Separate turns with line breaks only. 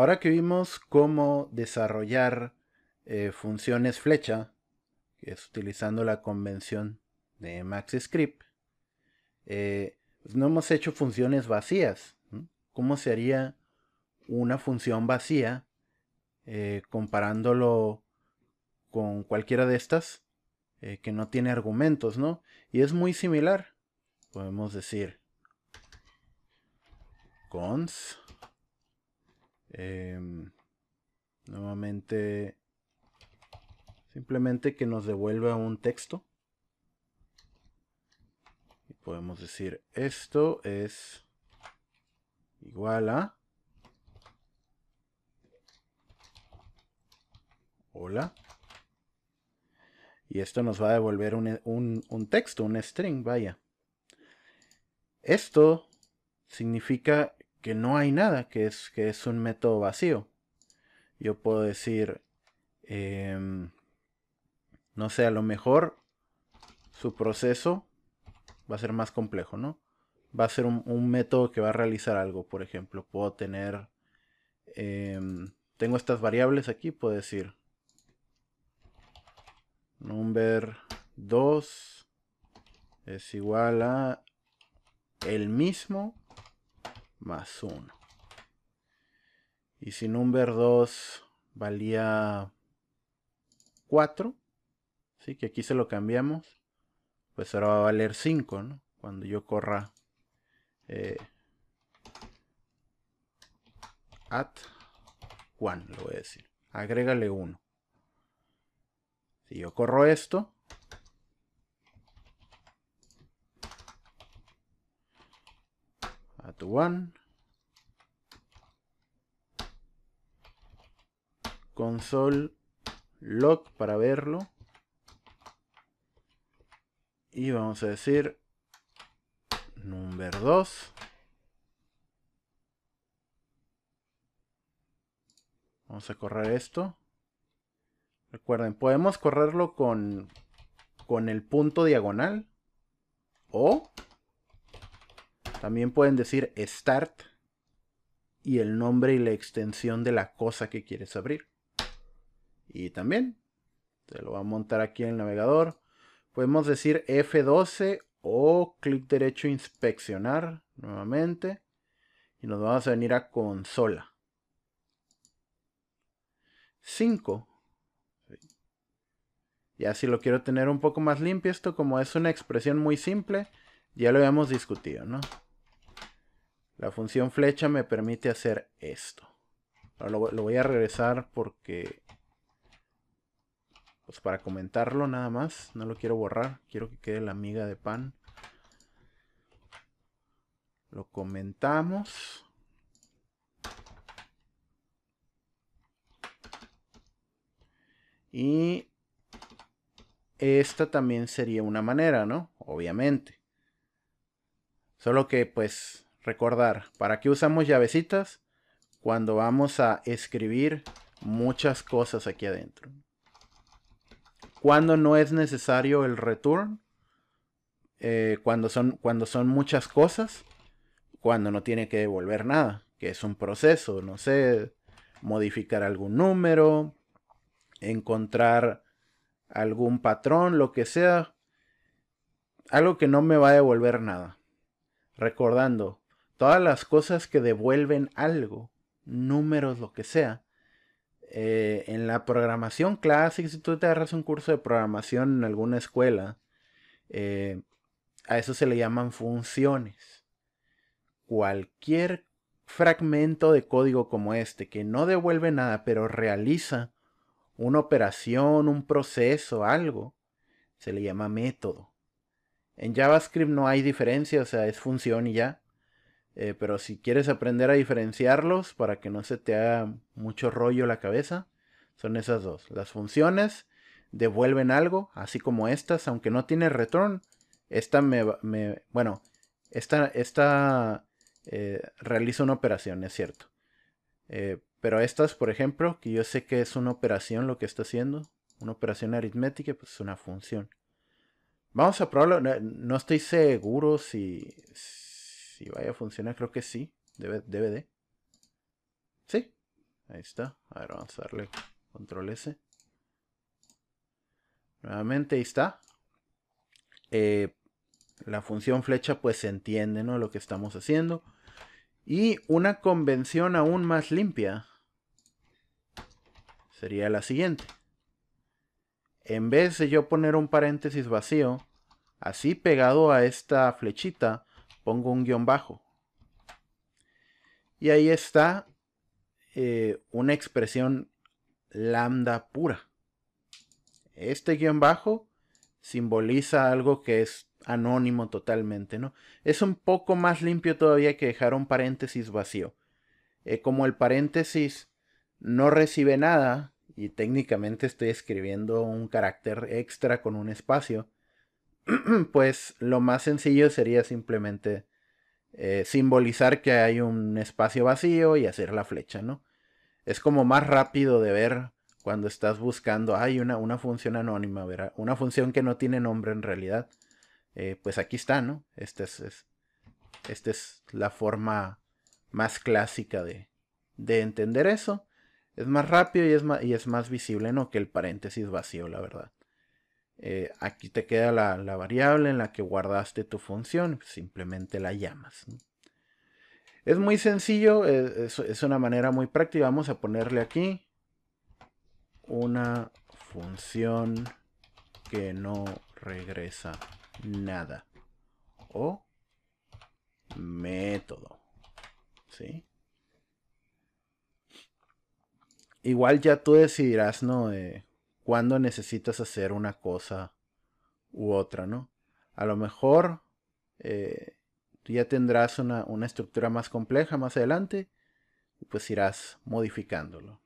Ahora que vimos cómo desarrollar eh, funciones flecha, que es utilizando la convención de MaxScript, eh, pues no hemos hecho funciones vacías. ¿Cómo se haría una función vacía eh, comparándolo con cualquiera de estas que no tiene argumentos, ¿no? Y es muy similar. Podemos decir cons Em, nuevamente, simplemente que nos devuelva un texto. Y podemos decir esto es igual a hola. Y esto nos va a devolver un, un, un texto, un string, vaya. Esto significa que no hay nada, que es, que es un método vacío. Yo puedo decir, em, no sé, a lo mejor su proceso va a ser más complejo, ¿no? Va a ser un, método que va a realizar algo, por ejemplo, puedo tener, em, tengo estas variables aquí, puedo decir, number 2 es igual a el mismo más 1. Y si number 2 valía 4, ¿sí? que aquí se lo cambiamos, pues ahora va a valer 5, ¿no? Cuando yo corra eh, at 1, lo voy a decir. Agrégale 1. Si yo corro esto, a tu one console log para verlo y vamos a decir number 2 vamos a correr esto recuerden podemos correrlo con con el punto diagonal o también pueden decir start y el nombre y la extensión de la cosa que quieres abrir. Y también se lo va a montar aquí en el navegador. Podemos decir F12 o clic derecho inspeccionar nuevamente. Y nos vamos a venir a consola. 5. Ya si lo quiero tener un poco más limpio, esto como es una expresión muy simple, ya lo habíamos discutido, ¿no? La función flecha me permite hacer esto. lo, lo voy a regresar porque... Pues para comentarlo nada más. No lo quiero borrar. Quiero que quede la miga de pan. Lo comentamos. Y esta también sería una manera, ¿no? Obviamente. Solo que pues Recordar, ¿para qué usamos llavecitas? Cuando vamos a escribir muchas cosas aquí adentro. Cuando no es necesario el return, eh, cuando, son, cuando son muchas cosas, cuando no tiene que devolver nada, que es un proceso, no sé, modificar algún número, encontrar algún patrón, lo que sea, algo que no me va a devolver nada. Recordando, todas las cosas que devuelven algo, números, lo que sea. Eh, en la programación clásica, si tú te agarras un curso de programación en alguna escuela, eh, a eso se le llaman funciones. Cualquier fragmento de código como este que no devuelve nada, pero realiza una operación, un proceso, algo, se le llama método. En JavaScript no hay diferencia, o sea, es función y ya. Eh, pero si quieres aprender a diferenciarlos para que no se te haga mucho rollo la cabeza, son esas dos. Las funciones devuelven algo, así como estas, aunque no tiene return. Esta me, me bueno, esta, esta eh, realiza una operación, es cierto. Eh, pero estas, por ejemplo, que yo sé que es una operación lo que está haciendo, una operación aritmética, pues es una función. Vamos a probarlo, no, estoy seguro si si vaya a funcionar, creo que sí. Debe, debe de. Sí. Ahí está. A ver, vamos a darle control S. Nuevamente, ahí está. Eh, la función flecha pues se entiende, ¿no? Lo que estamos haciendo. Y una convención aún más limpia sería la siguiente. En vez de yo poner un paréntesis vacío, así pegado a esta flechita, pongo un guión bajo. Y ahí está eh, una expresión lambda pura. Este guión bajo simboliza algo que es anónimo totalmente, ¿no? Es un poco más limpio todavía que dejar un paréntesis vacío. Eh, como el paréntesis no recibe nada, y técnicamente estoy escribiendo un carácter extra con un espacio, pues lo más sencillo sería simplemente eh, simbolizar que hay un espacio vacío y hacer la flecha, ¿no? Es como más rápido de ver cuando estás buscando, hay una, una función anónima, Una función que no tiene nombre en realidad. Eh, pues aquí está, ¿no? Este esta es, es la forma más clásica de, de entender eso. Es más rápido y es más, y es más visible, ¿no? Que el paréntesis vacío, la verdad. Eh, aquí te queda la, variable en la que guardaste tu función, simplemente la llamas. Es muy sencillo, eh, es, una manera muy práctica. Vamos a ponerle aquí una función que no regresa nada. O método. ¿Sí? Igual ya tú decidirás, ¿no? Eh, cuando necesitas hacer una cosa u otra, ¿no? A lo mejor eh, ya tendrás una, una estructura más compleja más adelante y pues irás modificándolo.